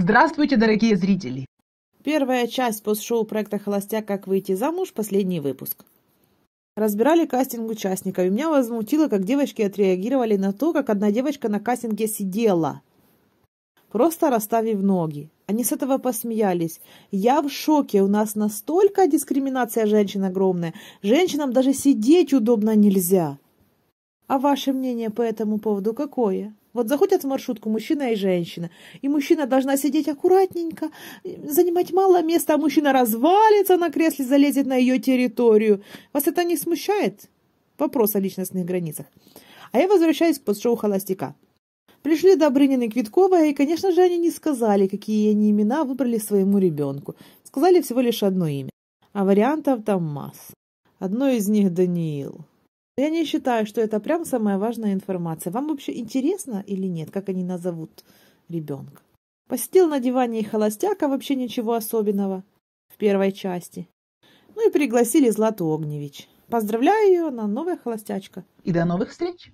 Здравствуйте, дорогие зрители! Первая часть пост-шоу проекта «Холостяк. Как выйти замуж» – последний выпуск. Разбирали кастинг участников, и меня возмутило, как девочки отреагировали на то, как одна девочка на кастинге сидела, просто расставив ноги. Они с этого посмеялись. Я в шоке, у нас настолько дискриминация женщин огромная. Женщинам даже сидеть удобно нельзя. А ваше мнение по этому поводу какое? Вот заходят в маршрутку мужчина и женщина, и мужчина должна сидеть аккуратненько, занимать мало места, а мужчина развалится на кресле, залезет на ее территорию. Вас это не смущает? Вопрос о личностных границах. А я возвращаюсь к подшоу «Холостяка». Пришли Добрынин и Квиткова, и, конечно же, они не сказали, какие они имена выбрали своему ребенку. Сказали всего лишь одно имя. А вариантов там масс. Одно из них – Даниил. Я не считаю, что это прям самая важная информация. Вам вообще интересно или нет, как они назовут ребенка? Посетил на диване и холостяк, а вообще ничего особенного в первой части. Ну и пригласили Злату Огневич. Поздравляю ее, она новая холостячка. И до новых встреч!